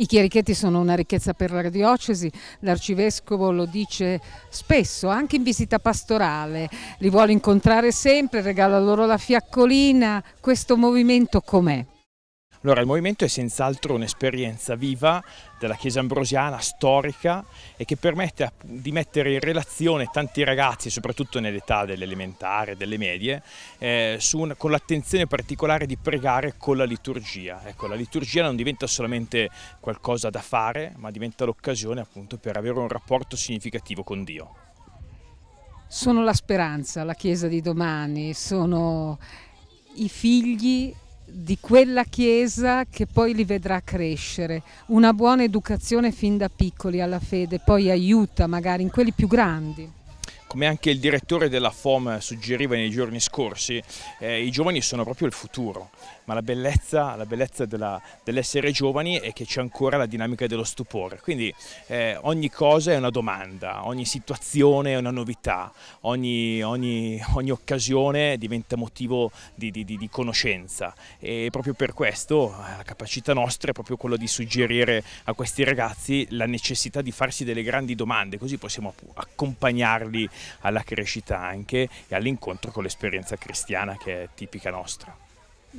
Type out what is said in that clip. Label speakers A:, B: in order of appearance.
A: I chierichetti sono una ricchezza per la diocesi, l'arcivescovo lo dice spesso, anche in visita pastorale, li vuole incontrare sempre, regala loro la fiaccolina, questo movimento com'è?
B: Allora il movimento è senz'altro un'esperienza viva della Chiesa ambrosiana, storica e che permette di mettere in relazione tanti ragazzi, soprattutto nell'età dell'elementare, delle medie, eh, un, con l'attenzione particolare di pregare con la liturgia. Ecco, la liturgia non diventa solamente qualcosa da fare, ma diventa l'occasione appunto per avere un rapporto significativo con Dio.
A: Sono la speranza, la Chiesa di domani, sono i figli di quella Chiesa che poi li vedrà crescere. Una buona educazione fin da piccoli alla fede poi aiuta magari in quelli più grandi
B: come anche il direttore della FOM suggeriva nei giorni scorsi, eh, i giovani sono proprio il futuro, ma la bellezza, la bellezza dell'essere dell giovani è che c'è ancora la dinamica dello stupore, quindi eh, ogni cosa è una domanda, ogni situazione è una novità, ogni, ogni, ogni occasione diventa motivo di, di, di, di, conoscenza e proprio per questo eh, la capacità nostra è proprio quella di suggerire a questi ragazzi la necessità di farsi delle grandi domande, così possiamo accompagnarli alla crescita anche e all'incontro con l'esperienza cristiana che è tipica nostra.